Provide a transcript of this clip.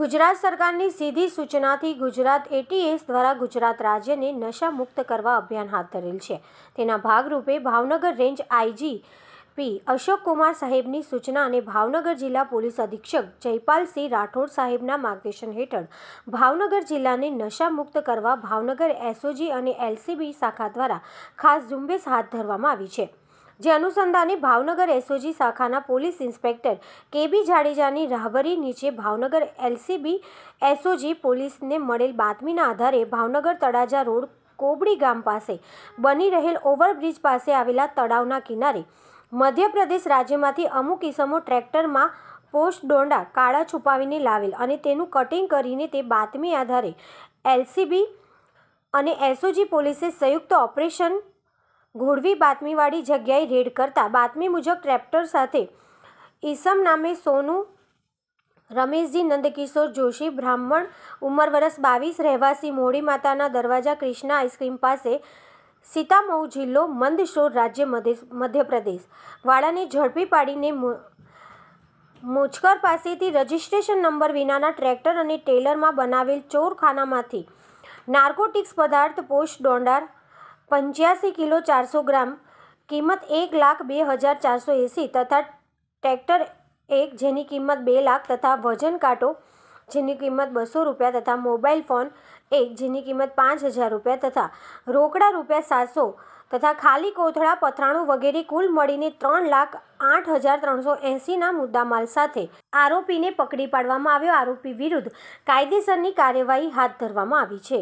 ગુજરાત સરકારની સીધી સૂચનાથી ગુજરાત એટીએસ દ્વારા ગુજરાત રાજ્યને નશા મુક્ત કરવા અભિયાન હાથ ધરેલ છે તેના ભાગરૂપે Bhavnagar range IG P Ashok Kumar સાહેબની સૂચના અને ભાવનગર જિલ્લા પોલીસ અધિક્ષક જયપાલસિંહ રાઠોડ સાહેબના માર્ગદર્શન હેઠળ ભાવનગર જિલ્લાને નશા મુક્ત કરવા ભાવનગર એસઓજી અને એલસીબી શાખા દ્વારા ખાસ ઝુંબેશ હાથ ધરવામાં આવી છે જે અનુસંધાને ભાવનગર એસઓજી શાખાના પોલીસ ઇન્સ્પેક્ટર કેબી જાડેજાની રાહબરી નીચે ભાવનગર એલસીબી એસઓજી પોલીસને મળેલ બાતમીના આધારે ભાવનગર તળાજા રોડ કોબડી ગામ પાસે બની રહેલ ઓવરબ્રિજ પાસે આવેલા તળાવના કિનારે મધ્યપ્રદેશ રાજ્યમાંથી અમુક ઇસમો ટ્રેક્ટરમાં પોસ્ટ દોંડા કાળા છુપાવીને લાવેલ અને તેનું કટિંગ કરીને તે બાતમી આધારે એલસીબી અને એસઓજી પોલીસે સંયુક્ત ઓપરેશન ઘોડવી બાતમીવાળી જગ્યાએ રેડ કરતા બાતમી મુજબ ટ્રેક્ટર સાથે ઈસમ નામે સોનું રમેશજી નંદકિશોર જોશી બ્રાહ્મણ ઉંમર વરસ બાવીસ રહેવાસી મોડી માતાના દરવાજા કૃષ્ણા આઈસ્ક્રીમ પાસે સીતામઉ જિલ્લો મંદશોર રાજ્ય મધ્યપ્રદેશ વાળાને ઝડપી પાડીને મોચકર પાસેથી રજિસ્ટ્રેશન નંબર વિનાના ટ્રેક્ટર અને ટેલરમાં બનાવેલ ચોરખાનામાંથી નાર્કોટિક્સ પદાર્થ પોષ ડોંડાર પંચ્યાસી કિલો ચારસો ગ્રામ કિંમત એક લાખ બે હજાર ચારસો એંસી તથા ટ્રેક્ટર એક જેની કિંમત બે લાખ તથા વજન કાંટો જેની કિંમત બસો રૂપિયા તથા મોબાઈલ ફોન એક જેની કિંમત પાંચ હજાર રૂપિયા તથા રોકડા રૂપિયા સાતસો તથા ખાલી કોથળા પથરાણું વગેરે કુલ મળીને ત્રણ લાખ આઠ હજાર ત્રણસો એંસીના મુદ્દામાલ સાથે આરોપીને પકડી પાડવામાં આવ્યો આરોપી વિરુદ્ધ કાયદેસરની કાર્યવાહી હાથ ધરવામાં આવી છે